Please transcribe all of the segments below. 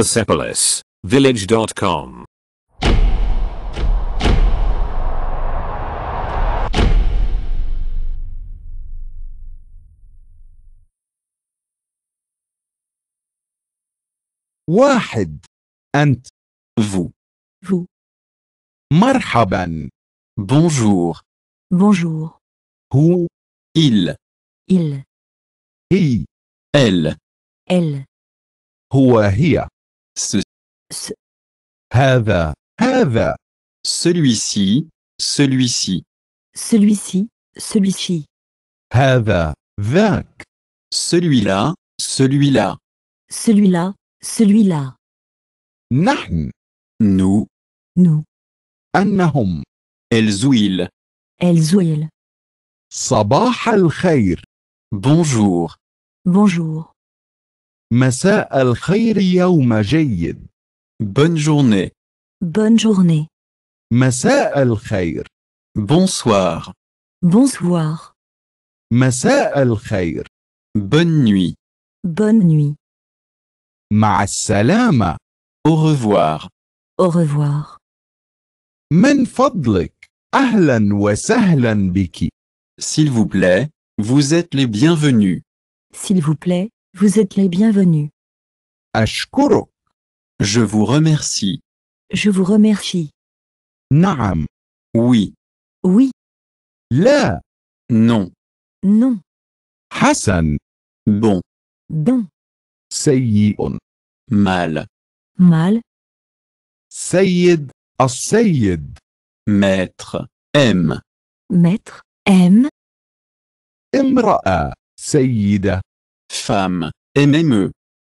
Persepolis, village.com. واحد أنت vous vous مرحبا bonjour bonjour هو il il هي elle elle هو هي ce, ce have celui-ci celui-ci celui-ci celui-ci هذا ذاك celui-là celui-là celui-là celui-là Nahn. nous nous أنهم elles ou elles صباح bonjour bonjour مساء الخير يوم جيد. Bonne journée. Bonne journée. مساء الخير. Bonsoir. Bonsoir. مساء الخير. Bonne nuit. Bonne nuit. مع السلامة. Au revoir. Au revoir. من فضلك أهلا وسهلا بك. S'il vous plaît, vous êtes les bienvenus. S'il vous plaît, vous êtes les bienvenus. Ashkuruk. Je vous remercie. Je vous remercie. Naam. Oui. Oui. La. Non. Non. Hassan. Bon. Bon. Mal. Mal. Sayyid Sayyid. Maître. M. Maître. M. Mraa Seyida. Femme, MME.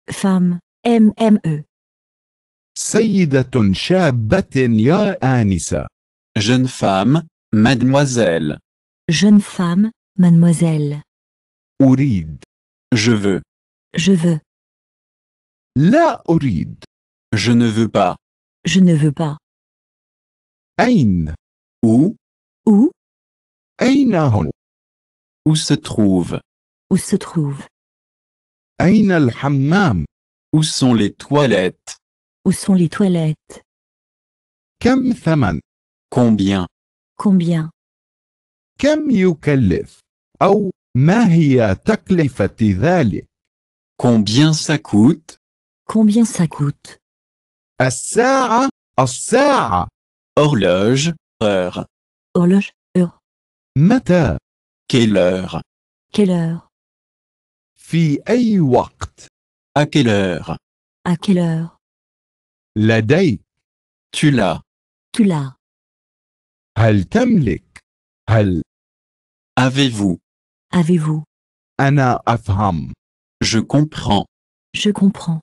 Femme, MME. Jeune femme, mademoiselle. Jeune femme, mademoiselle. Ourid Je veux. Je veux. La Je ne veux pas. Je ne veux pas. Aïn. Où. Où. Où se trouve. Où se trouve. Ain al-hammam. Où sont les toilettes Où sont les toilettes Kam thaman. Combien Combien Kam yukalif. Au, ما هي تكلفة Combien ça coûte Combien ça coûte الساعة الساعة Horloge, heure. Horloge, heure. متى Quelle heure Quelle heure في أي À quelle heure À quelle heure day? Tu l'as Tu l'as هل تملك Avez-vous Avez-vous Anna Afham. Je comprends. Je comprends.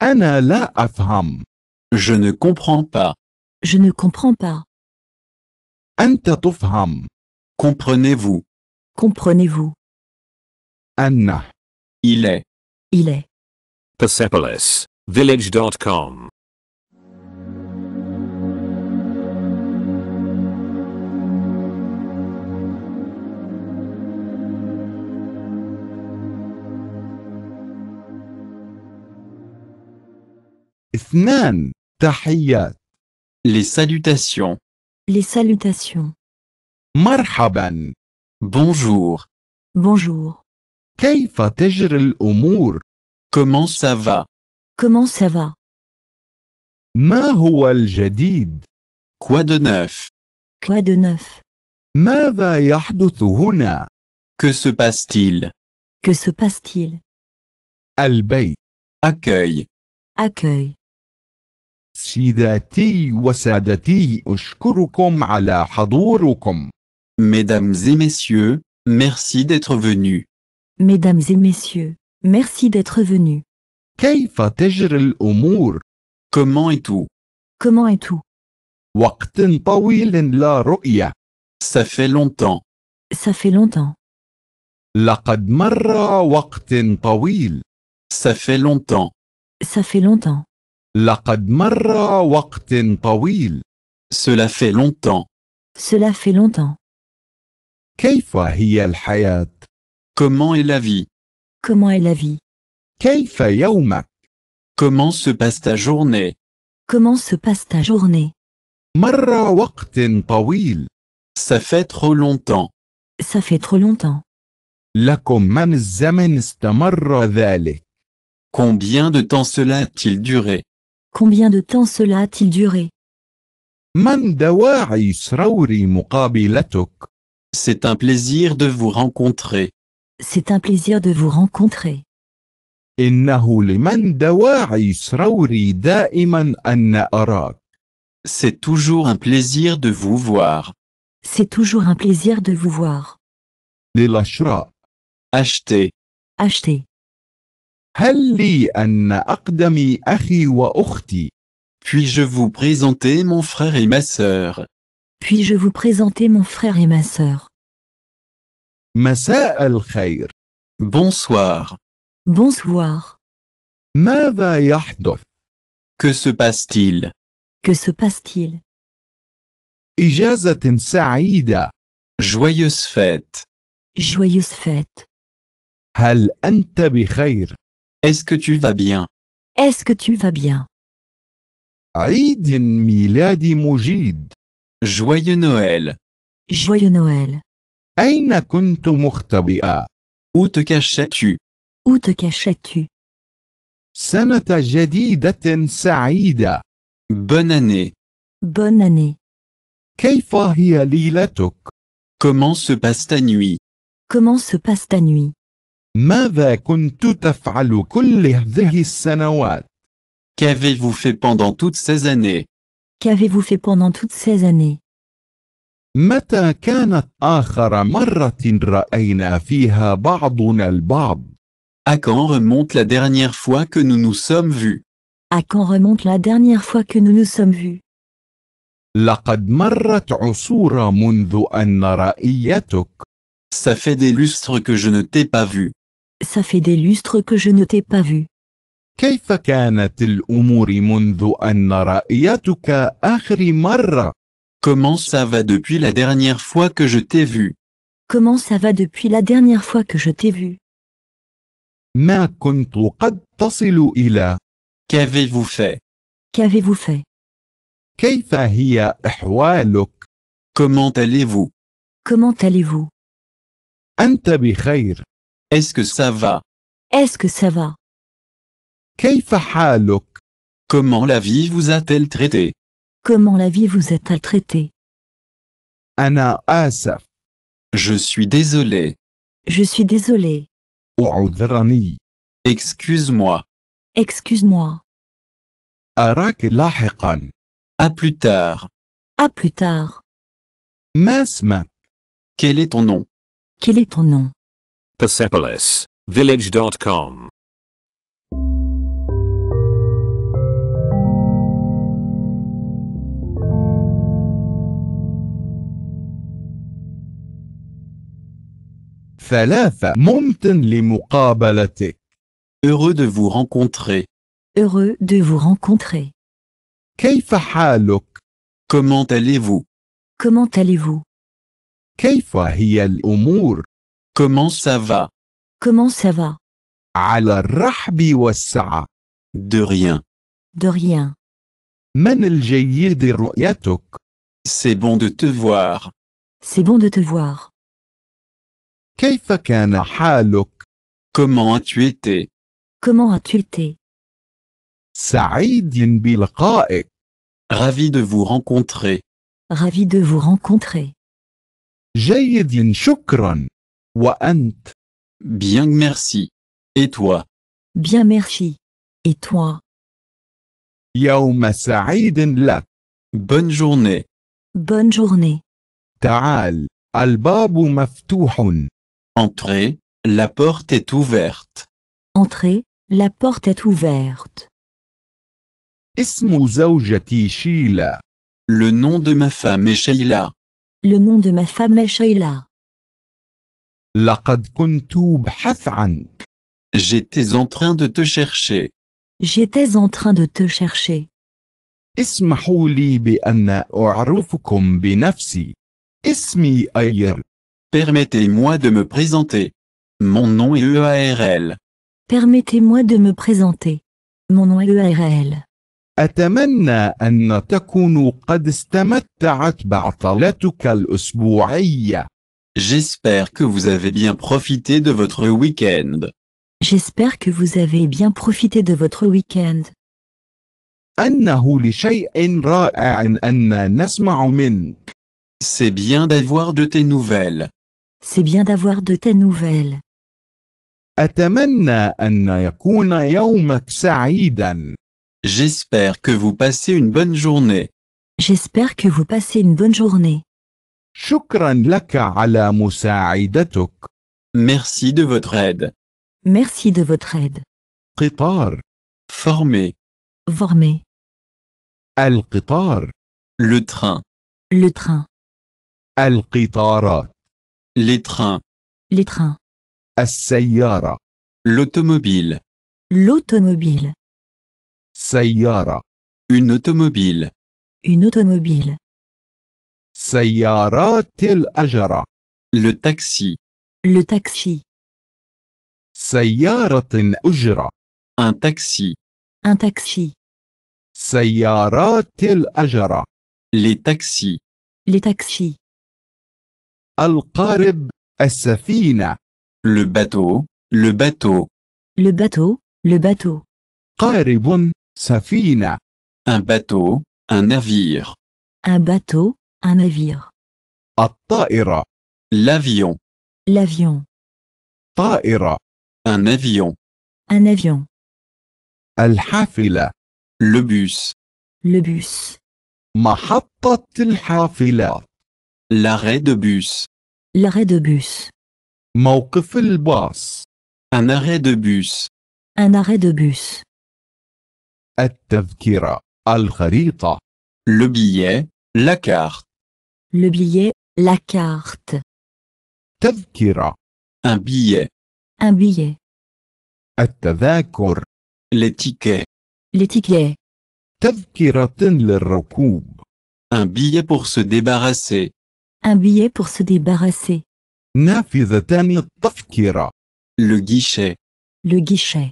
Anna la afham Je ne comprends pas. Je ne comprends pas. أنت تفهم Comprenez-vous Comprenez-vous il est. Il est. Persepolis, village.com. Les salutations Les salutations Marhaban. Bonjour Bonjour كيف تجري الأمور؟ Comment ça va? Comment ça va? ما هو الجديد؟ Quoi de neuf? Quoi de neuf? ماذا يحدث هنا؟ Que se passe-t-il? Que se passe-t-il? البيت. Accueil. Accueil. سيداتي وسادتي أشكركم على حضوركم. Mesdames et messieurs, merci d'être venus. Mesdames et messieurs, merci d'être venus. كيف تجري الأمور؟ Comment et tout Comment est tout وقت طويل لا رؤية Ça fait longtemps. Ça fait longtemps. لقد مر وقت طويل Ça fait longtemps. Ça fait longtemps. لقد مر وقت طويل Cela fait longtemps. Cela fait longtemps. كيف هي الحياة؟ Comment est la vie Comment est la vie Comment se passe ta journée Comment se passe ta journée Ça fait trop longtemps. Ça fait trop longtemps. Combien de temps cela a-t-il duré Combien de temps cela a-t-il duré C'est un plaisir de vous rencontrer. C'est un plaisir de vous rencontrer. C'est toujours un plaisir de vous voir. C'est toujours un plaisir de vous voir. Acheter. Acheter. Puis-je vous présenter mon frère et ma sœur Puis-je vous présenter mon frère et ma sœur مساء الخير. Bonsoir. Bonsoir. ماذا يحدث؟ Que se passe-t-il? Que se passe-t-il? إجازة سعيدة. Joyeuse fête. Joyeuse fête. هل أنت بخير؟ Est-ce que tu vas bien? Est-ce que tu vas bien? عيد ميلاد مجيد. Joyeux Noël. Joyeux Noël. أين كنت مختبئا؟ Où te cachais-tu? Où te cachais-tu? Sanata Jadi سعيدة. Bonne année. Bonne année. كيف هي ليلتك؟ Comment se passe ta nuit? Comment se passe ta nuit? ماذا كنت تفعل كل هذه quavez Qu'avez-vous fait pendant toutes ces années? Qu'avez-vous fait pendant toutes ces années? متى كانت آخر مرة رأينا فيها بعضنا البعض؟ À quand remonte la dernière fois que nous nous sommes vus? À quand remonte la dernière fois que nous nous sommes vus? لقد عصور منذ أن Ça fait des lustres que je ne t'ai pas vu. Ça fait des lustres que je ne t'ai pas vu. كيف كانت الأمور منذ أن رأيتك آخر مرة؟ Comment ça va depuis la dernière fois que je t'ai vu Comment ça va depuis la dernière fois que je t'ai vu Qu'avez-vous fait Qu'avez-vous fait Comment allez-vous Comment allez-vous أنت Est-ce que ça va Est-ce que ça va Comment la vie vous a-t-elle traité Comment la vie vous est-elle traitée Anna Asaf. Je suis désolé. Je suis désolé. Excuse-moi. Excuse-moi. أراك لاحقا. À plus tard. À plus tard. Masma. Quel est ton nom Quel est ton nom? Persepolis, ثلاثة ممتن لمقابلتك Heureux de vous rencontrer. Heureux de vous rencontrer. كيف حالك؟ Comment allez-vous? Comment allez-vous? كيف هي الأمور؟ Comment ça va? Comment ça va? على الرحب والسعة. De rien. De rien. من الجيد رؤيتك؟ C'est bon de te voir. C'est bon de te voir. كيف كان حالك؟ Comment as-tu été? Comment as-tu été? سعيد بلقائك. Ravi de vous rencontrer. Ravi de vous rencontrer. جيد شكرا. وأنت؟ Bien merci. Et toi? Bien merci. Et toi? يوم سعيد لك. Bonne journée. Bonne journée. تعال. الباب مفتوح. Entrez, la porte est ouverte. Entrez, la porte est ouverte. Sheila. Le nom de ma femme est Sheila. Le nom de ma femme est Sheila. J'étais en train de te chercher. J'étais en train de te chercher. اسمحوا لي بأن bi Nafsi. Ismi Ayel. Permettez-moi de me présenter. Mon nom est EARL. Permettez-moi de me présenter. Mon nom est EARL. أتمنى أن تكون قد استمتعت بعطلتك الأسبوعية. J'espère que vous avez bien profité de votre week-end. J'espère que vous avez bien profité de votre week-end. لشيء رائع أن نسمع C'est bien d'avoir de tes nouvelles. C'est bien d'avoir de tes nouvelles. J'espère que vous passez une bonne journée. J'espère que vous passez une bonne journée. Merci de votre aide. Merci de votre aide. Former. Former. formé القطار le train le train القطارات les trains. Les trains. السيارة. L'automobile. L'automobile. سيارة. Une automobile. Une automobile. tel ajara. Le taxi. Le taxi. سيارة ajara Un taxi. Un taxi. tel ajara. Les taxis. Les taxis. القارب السفينة le bateau le bateau le bateau le bateau قارب سفينة un bateau un navire un bateau un navire الطائرة l'avion l'avion طائرة un avion un avion الحافلة le bus le bus محطة الحافلات L'arrêt de bus. L'arrêt de bus. موقف الباص. Un arrêt de bus. Un arrêt de bus. Al-Kharita. Le billet, la carte. Le billet, la carte. Un billet. Un billet. التذاكر. Les tickets. Les tickets. le Un billet pour se débarrasser. Un billet pour se débarrasser. Le guichet. Le guichet.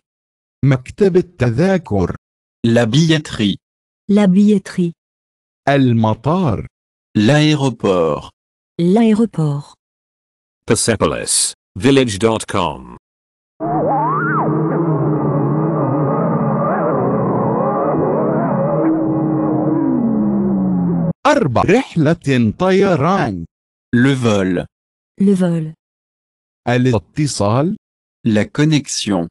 مكتب التذاكر. La billetterie. La billetterie. المطار. L'aéroport. L'aéroport. Persepolis. Village.com Le vol. Le vol. الاتصال. La connexion.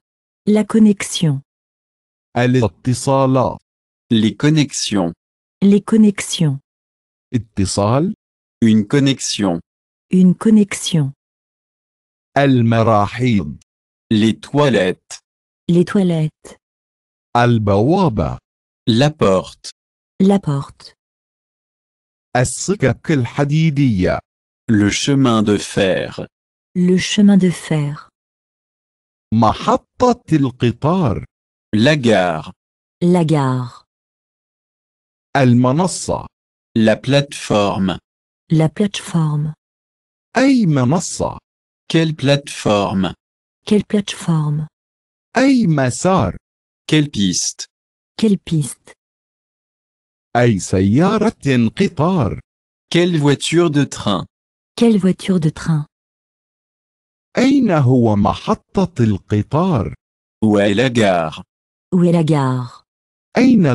La connexion. الاتصالات. Les connexions. Les connexions. Une connexion. Une connexion. المراحيض. Les toilettes. Les toilettes. البوابة. La porte. La porte. Le chemin de fer. Le chemin de fer. La gare. La gare. La plateforme. La plateforme. Quelle plateforme Quelle plateforme Quelle piste Quelle piste أي سيارة قطار؟ Quelle voiture de train Quelle voiture de train أين هو محطة Où est la gare Où est la gare أين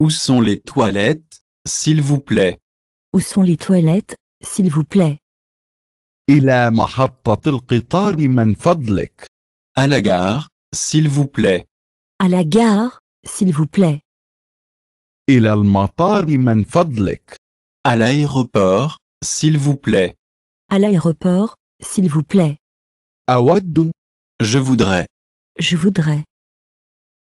Où sont les toilettes, s'il vous plaît Où sont les toilettes, s'il vous plaît إلى محطة القطار من À la gare, s'il vous plaît. À la gare, s'il vous plaît. إلى المطار من À l'aéroport, s'il vous plaît. À l'aéroport, s'il vous plaît. Je voudrais. Je voudrais.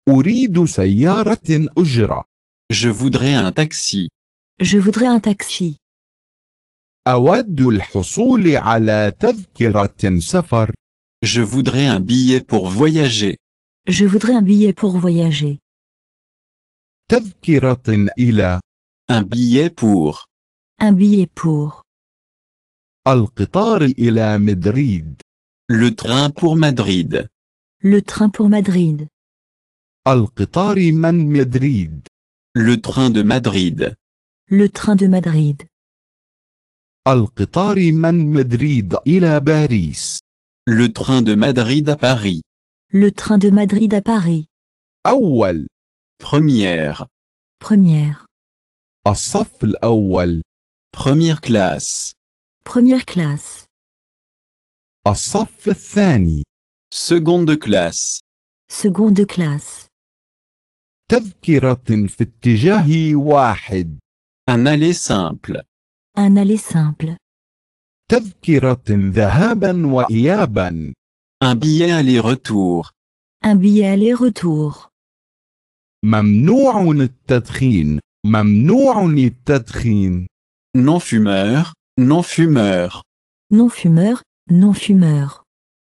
أريد سيارة أجرة. Je voudrais un taxi. Je voudrais un taxi. أود الحصول على تذكرة سفر. Je voudrais un billet pour voyager. Je voudrais un billet pour voyager. تذكرة إلى Un billet pour Un billet pour القطار إلى Madrid. Le train pour Madrid Le train pour Madrid القطار من Madrid. Le train de Madrid Le train de Madrid القطار من مدريد إلى Paris. Le train de Madrid à Paris Le train de Madrid à Paris أول première première الصف الأول première classe première classe الصف الثاني seconde classe seconde classe تذكرة في اتجاه واحد un aller simple un aller simple تذكرة ذهابا وإيابا un billet aller-retour un billet aller-retour ممنوع التدخين ممنوع التدخين non-fumeur non-fumeur non-fumeur non-fumeur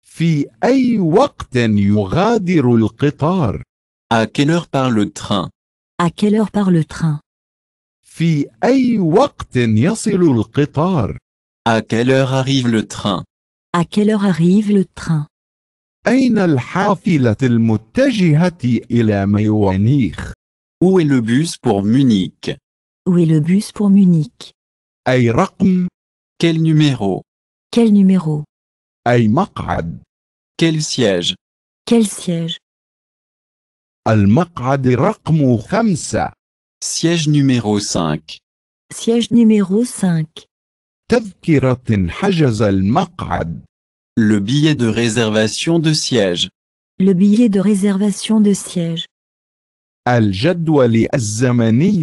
في اي وقت يغادر القطار à quelle heure part le train à quelle heure part le train في اي وقت يصل القطار à quelle heure arrive le train à quelle heure arrive le train أين الحافلة المتجهة إلى ميونيخ؟ Où est le bus pour Munich? Où est le bus pour Munich? أي رقم؟ Quel numéro? Quel numéro? أي مقعد؟ Quel siège? Quel siège? المقعد رقم خمسة. Siège numéro 5. Siège numéro 5. تذكرة حجز المقعد. Le billet de réservation de siège. Le billet de réservation de siège. al-jadwa'li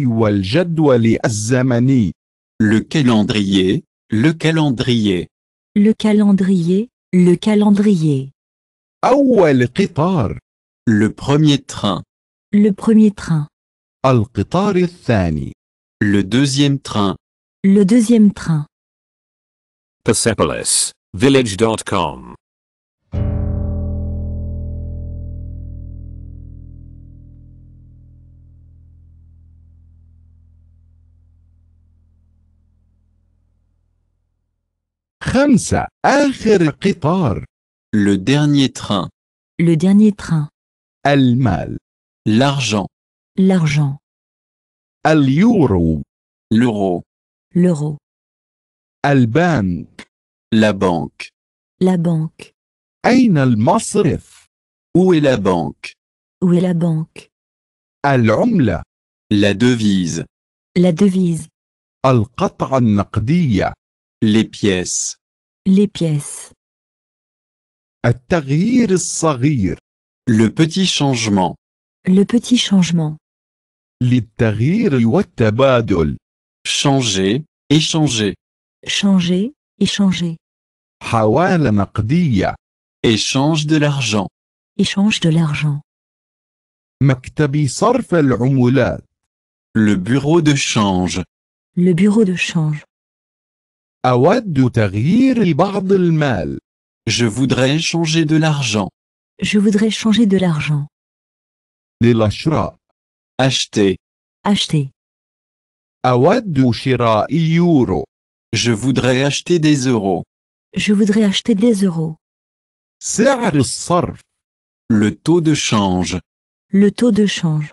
ou al والجدول azamani Le calendrier, le calendrier. Le calendrier, le calendrier. al قطار. Le premier train. Le premier train. القطار thani Le deuxième train. Le deuxième train. Persepolis village.com. Le dernier train. Le dernier train. Mal, L'argent. L'argent. L'euro. L'euro. La banque. La banque. al Où est la banque Où est la banque العملة La devise. La devise. al Les pièces. Les pièces. التغيير الصغير Le petit changement. Le petit changement. للتغيير والتبادل Changer, échanger. Changer, échanger. Hawal maqdiya. Échange de l'argent. Échange de l'argent. Maktabi sarf al Le bureau de change. Le bureau de change. Awaddu taghyir ba'd al Je voudrais changer de l'argent. Je voudrais changer de l'argent. Lilashra. Acheter. Acheter. shira Shira Yuro. Je voudrais acheter des euros. Je voudrais acheter des euros. سعر الصرف. Le taux de change. Le taux de change.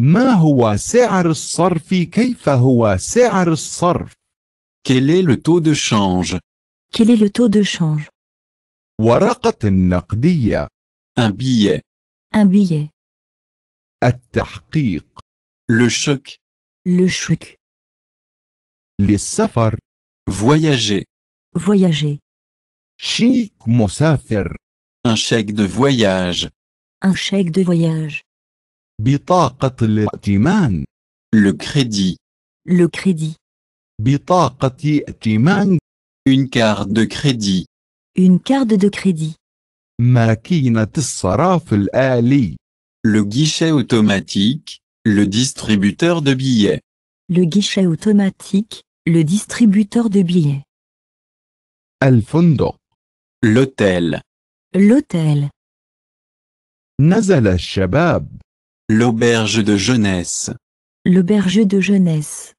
ما هو سعر الصرف؟ كيف هو سعر الصرف؟ Quel est le taux de change Quel est le taux de change ورقة نقدية. Un billet. Un billet. التحقيق. Le choc. Le choc. Les safar. voyager voyager chèque Safar un chèque de voyage un chèque de voyage بطاقة الائتمان le crédit le crédit بطاقة une carte de crédit une carte de crédit ماكينة الصراف الآلي le guichet automatique le distributeur de billets le guichet automatique le distributeur de billets. fondo l'hôtel L'hôtel. Nazala Shabab l'auberge de jeunesse L'auberge de jeunesse.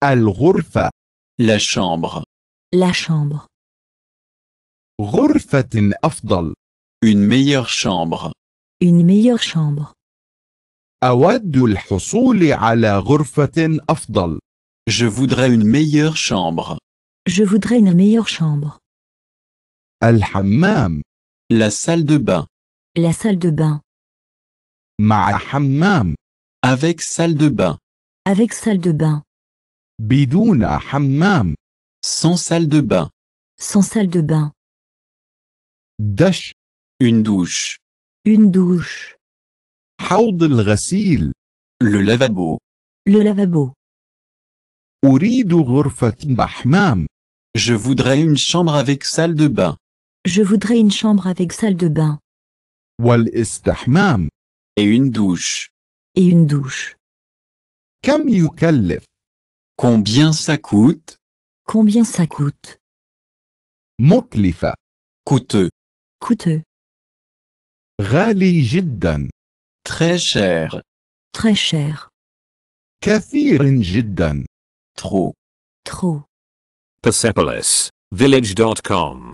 Al Ghurfa. la chambre La chambre. غرفة afdal. une meilleure chambre Une meilleure chambre. Je voudrais une meilleure chambre. Je voudrais une meilleure chambre. Al-Hammam. La salle de bain. La salle de bain. Ma hammam Avec salle de bain. Avec salle de bain. Bidouna Hammam. Sans salle de bain. Sans salle de bain. Dash, Une douche. Une douche. al rasil, Le lavabo. Le lavabo. Je voudrais une chambre avec salle de bain. Je voudrais une chambre avec salle de bain. Et une douche. Et une douche. Combien ça coûte Combien ça coûte Coûteux. Coûteux. Très cher. Très cher. Trop. Trop. Persepolis, village.com.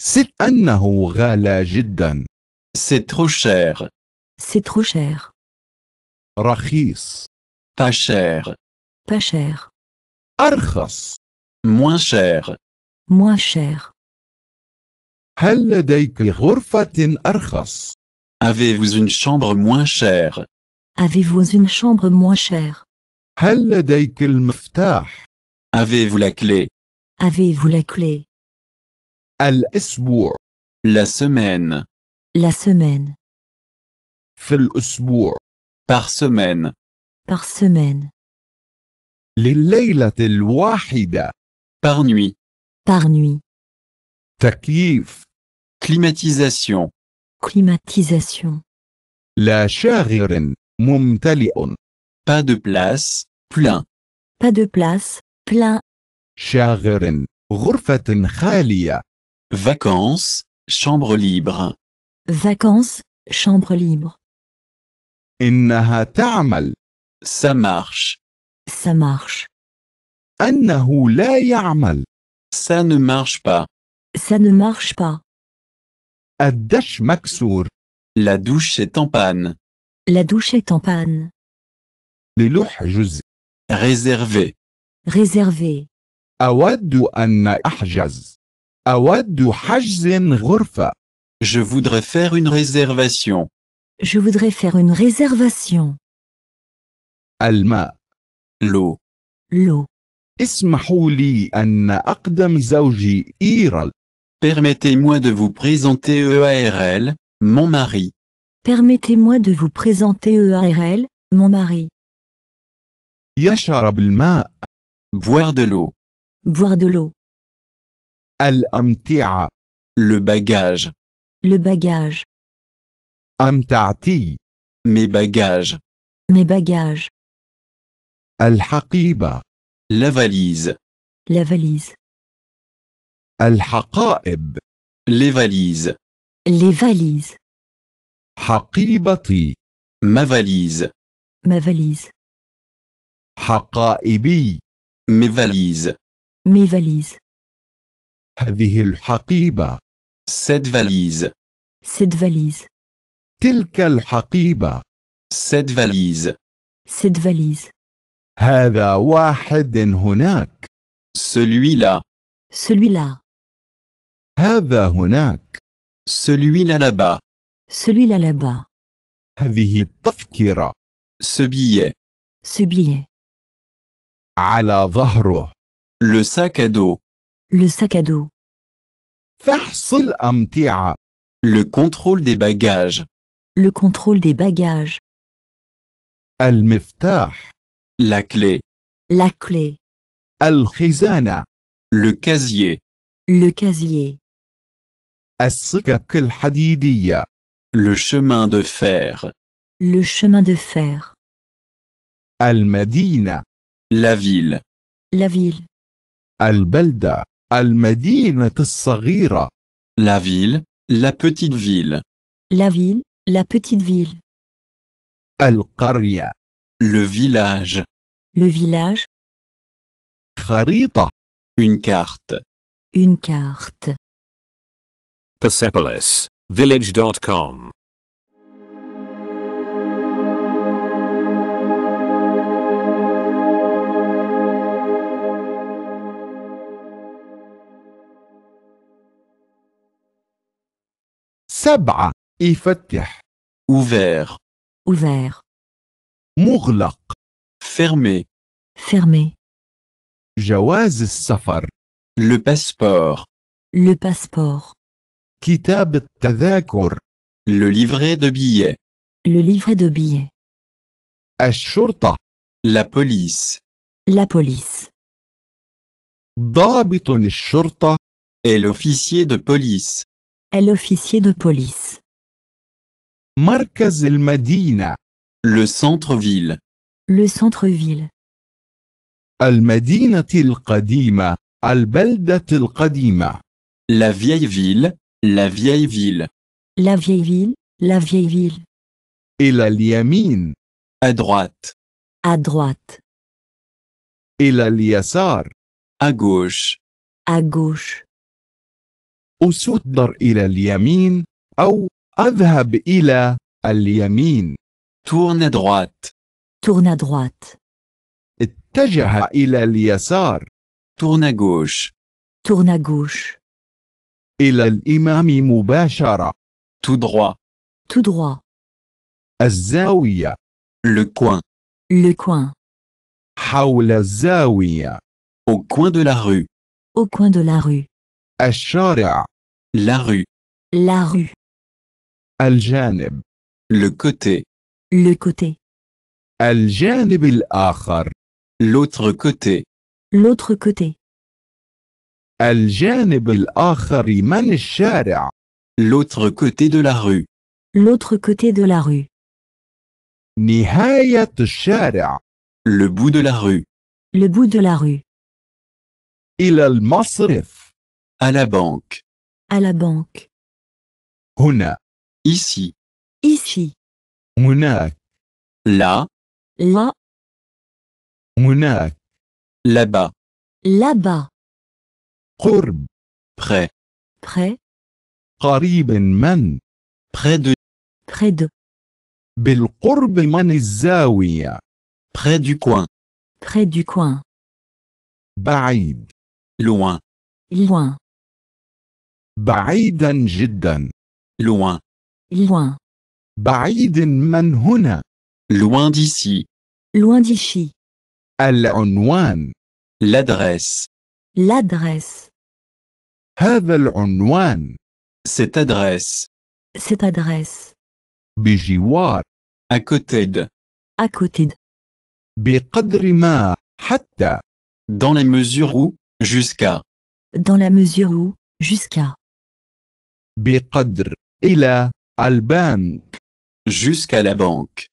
C'est C'est trop cher. C'est trop cher. Rachis. Pas cher. Pas cher. أرخص. Moins cher. Moins cher. هل avez Avez-vous une chambre moins chère? Avez-vous une chambre moins chère? هل لديك المفتاح؟ Avez-vous la clé? Avez-vous la clé? الأسبوع La semaine. La semaine. في الأسبوع Par semaine. Par semaine. لليلة الواحدة Par nuit. Par nuit. تكييف climatisation climatisation la شاغر ممتلئ pas de place plein pas de place plein شاغر غرفة خالية vacances chambre libre vacances chambre libre إنها ça marche ça marche أنه ça ne marche pas ça ne marche pas. Addash La douche est en panne. La douche est en panne. للوح جزء. Réservé. Réservé. أود أن أحجز. أود hajzen Je voudrais faire une réservation. Je voudrais faire une réservation. Alma. L'eau. L'eau. اسمحوا لي أن أقدم iral. Permettez-moi de vous présenter EARL, mon mari. Permettez-moi de vous présenter EARL, mon mari. يشرب Boire de l'eau. Boire de l'eau. الأمتعة. Le bagage. Le bagage. أمتعتي. Mes bagages. Mes bagages. الحقيبة. La valise. La valise. الحقائب لي فاليز لي فاليز حقيبتي ما فاليز ما فاليز حقائبي مي فاليز مي فاليز هذه الحقيبة سيت فاليز سيت فاليز تلك الحقيبة سيت فاليز سيت فاليز هذا واحد هناك celui-là celui-là هذا هناك. Celui-là là-bas. Celui-là là-bas. هذه التذكرة. Ce billet. Ce billet. على ظهره. Le sac à dos. Le sac à dos. فحص الأمتعة. Le contrôle des bagages. Le contrôle des bagages. المفتاح. La clé. La clé. الخزانة. Le casier. Le casier. Le chemin de fer. Le chemin de fer. Al-Madina. La ville. La ville. Al-Balda. Al-Madina La ville, la petite ville. La ville, la petite ville. al Le village. Le village. Kharita. Une carte. Une carte. Persepolis village.com سبعة ouvert ouvert مغلق fermé fermé جواز السفر le passeport le passeport Kitab Le livret de billets. Le livret de billets. الشرطة. La police. La police. ضابط الشرطة. Est l'officier de police. Est officier de police. مركز Le centre-ville. Le centre-ville. al al al البلدة القديمة. La vieille ville, La vieille ville. La vieille ville, la vieille ville. Et la liamine. À droite. À droite. Et la liassar. À gauche. À gauche. Au soudar أصدر liamine. اليمين adhab أذهب إلى liamine. Tourne à droite. Tourne à droite. اتجه إلى اليسار. Tourne à gauche. Tourne à gauche. إلى الإمام mubashara. Tout droit. Tout droit. الزاوية. Le coin. Le coin. حول الزاوية. Au coin de la rue. Au coin de la rue. الشارع. La rue. La rue. Al janib. Le côté. Le côté. Al al الآخر. L'autre côté. L'autre côté. الجانب الآخر من Shara. L'autre côté de la rue. L'autre côté de la rue. Nihayat Shara. Le bout de la rue. Le bout de la rue. al-masrif. À la banque. À la banque. هنا. Ici. Ici. هناك. Là. Là. هناك. Là-bas. Là-bas. قرب près près قريب من près de près de بالقرب من الزاوية près du coin près du coin بعيد loin loin بعيدا جدا loin loin بعيد من هنا loin d'ici loin d'ici العنوان l'adresse L'adresse. هذا العنوان. Cette adresse. Cette adresse. بجوار. À côté de. À côté de. بقدر ما Dans la mesure où, jusqu'à. Dans la mesure où, jusqu'à. بقدر إلى البنك. Jusqu'à la banque.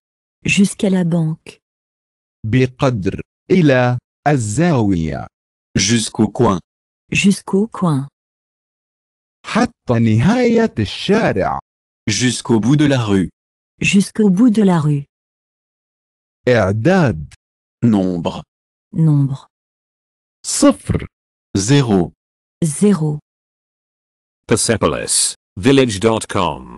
Jusqu'à la banque. بقدر إلى الزاوية. Jusqu'au coin. Jusqu'au coin. حتى الشارع. Jusqu'au bout de la rue. Jusqu'au bout de la rue. إعداد. Nombre. Nombre. صفر. Zéro. Zéro. Persepolis. Village.com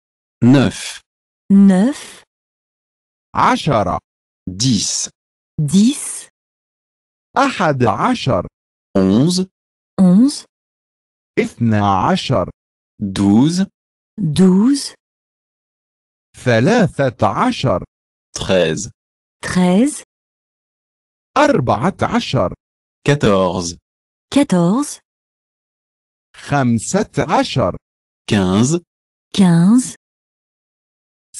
neuf, neuf, عشرة, dix, dix, أحد عشر, onze, onze, اثنى عشر, douze, douze, ثلاثة عشر, treize, treize, أربعة عشر, quatorze, quatorze, خمسة عشر, quinze, quinze,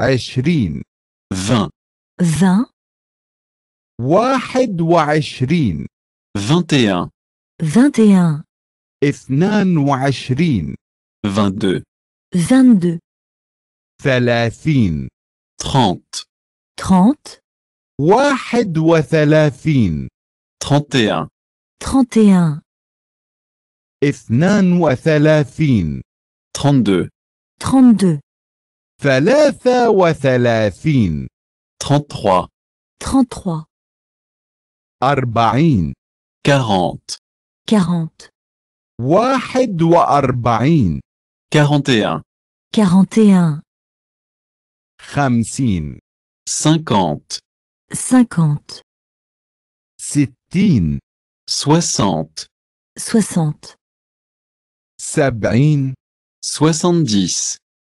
عشرين vingt vingt vingt et un vingt et un vingt-deux vingt-deux trente trente trente et un trente et un trente-deux trente-deux trente-trois. trente-trois. quarante. quarante. واحد quarante et un. quarante et un. cinquante. cinquante. soixante. soixante. soixante-dix.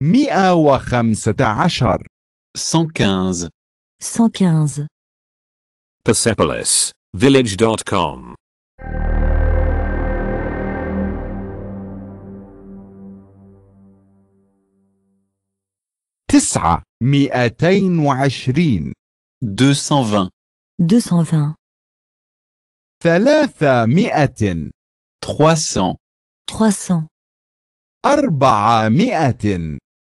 115 115. Persepolis, village.com. تسعة مئتين وعشرين 220 220. 300 300. 400.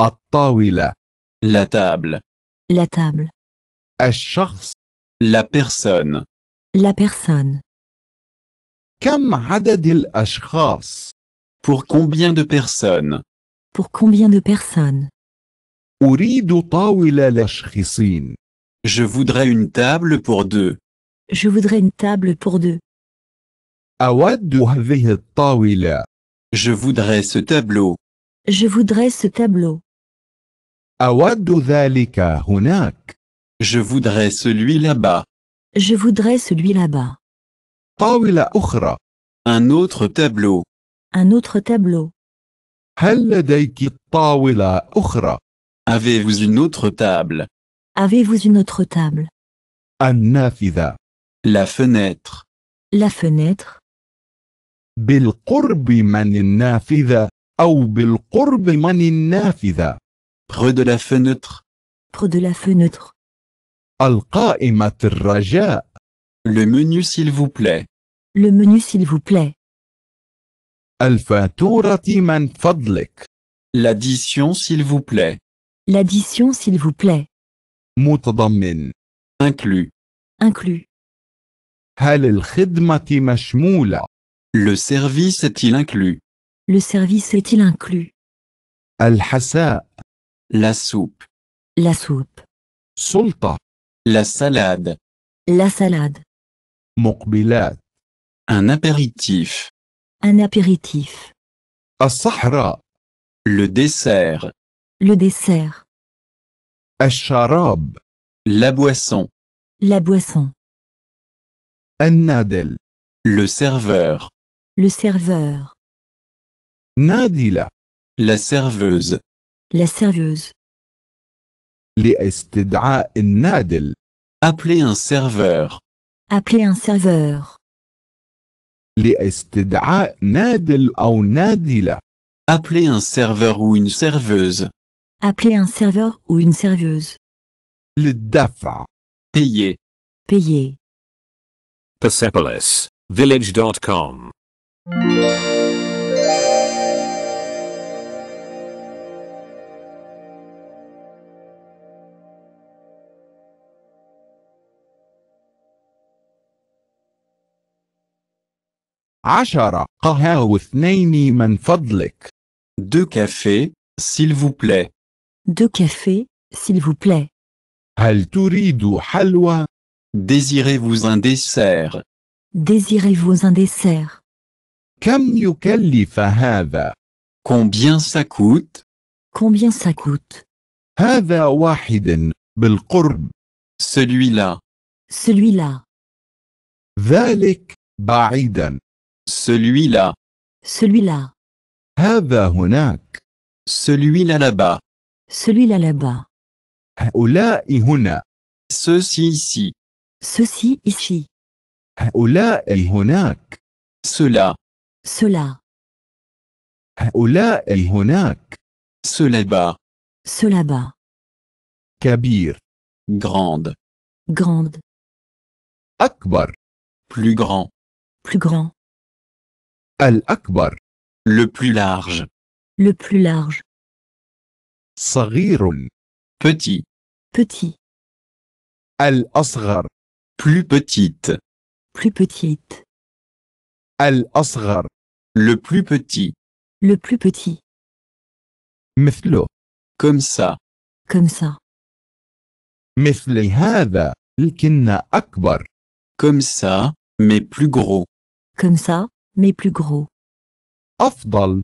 La table. La table. La personne. La personne. كم عدد Pour combien de personnes Pour combien de personnes أريد طاولة لشخصين Je voudrais une table pour deux. Je voudrais une table pour deux. أود هذه tawila Je voudrais ce tableau. Je voudrais ce tableau. Je voudrais celui là-bas. Je voudrais celui là-bas. Un autre tableau. Un autre tableau. Avez-vous une autre table Avez-vous une autre table La fenêtre. La fenêtre. بالقرب من النافذة أو بالقرب من النافذة Près de la fenêtre. Près de la fenêtre. القائمة الرجاء. Le menu s'il vous plaît. Le menu s'il vous plaît. الفاتورة من فضلك. L'addition s'il vous plaît. L'addition s'il vous plaît. متضمن. Inclus. Inclus. هل الخدمة مشمولة؟ Le service est-il inclus Le service est-il inclus الحساء la soupe. La soupe. Sulta. La salade. La salade. مقبلات. Un apéritif. Un apéritif. Asahra. Le dessert. Le dessert. الشراب. La boisson. La boisson. النادل. Le serveur. Le serveur. Nadila. La serveuse. La serveuse. لإستدعاء nadel. Appeler un serveur. Appeler un serveur. a nadel ou نادلة. Appeler un serveur ou une serveuse. Appelez un serveur ou une serveuse. DAFA. Payer. Payer. Persepolis. Village.com. عشرة قهوة اثنين من فضلك. Deux cafés, s'il vous plaît. Deux cafés, s'il vous plaît. Al Turidu Halwa. désirez Désirez-vous un dessert? Désirez-vous un dessert? كم يكلف هذا؟ Combien ça coûte? Combien ça coûte? هذا واحد بالقرب. Celui-là. Celui-là. Velik, بعيدا celui-là. Celui-là. هذا هناك. Celui-là là-bas. Celui-là là-bas. هؤلاء هنا. Ceci ici. Ceci ici. هؤلاء هناك. Cela. Cela. هؤلاء là-bas. cela bas Kabir. Grande. Grande. Akbar. Plus grand. Plus grand akbar, le plus large le plus large صغير petit petit الأصغر plus petite plus petite الأصغر le plus petit le plus petit مثله comme ça comme ça مثل هذا لكن akbar. comme ça mais plus gros comme ça mais plus gros. afdal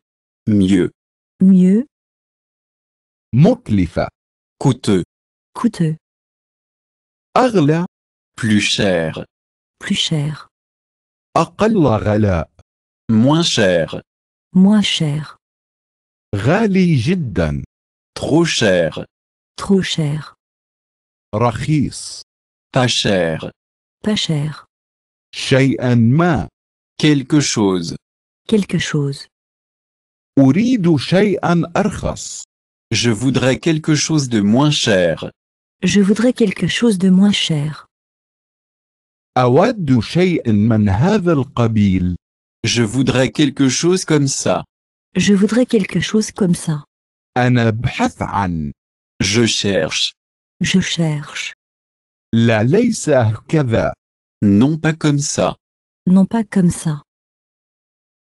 mieux mieux Motlifa. coûteux coûteux Arla. plus cher plus cher أقل moins cher moins cher غالي Jiddan. trop cher trop cher Rachis. pas cher pas cher شيئا quelque chose. Quelque chose. an Je voudrais quelque chose de moins cher. Je voudrais quelque chose de moins cher. Je voudrais quelque chose comme ça. Je voudrais quelque chose comme ça. anabhafan Je cherche. Je cherche. la laïsa kava Non pas comme ça non pas comme ça.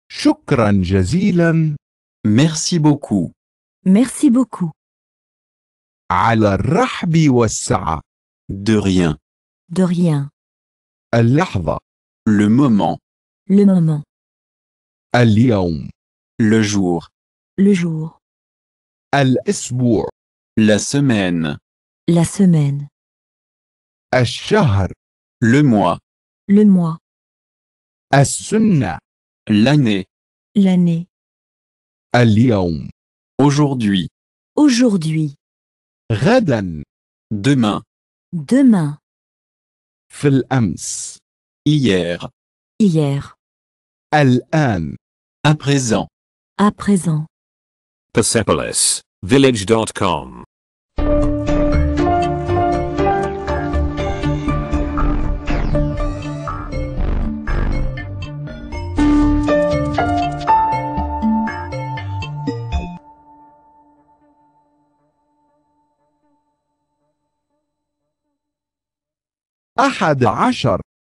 Shukran jazilan. Merci beaucoup. Merci beaucoup. على الرحب sa'a. De rien. De rien. اللحظة. Le moment. Le moment. اليوم. Le jour. Le jour. Al Al-Esbour. La semaine. La semaine. الشهر. Le mois. Le mois as L'année. L'année. al Aujourd'hui. Aujourd'hui. Radan Demain. Demain. fil Hier. Hier. Al-an. À présent. À présent. Persepolis. Village.com أحد عشر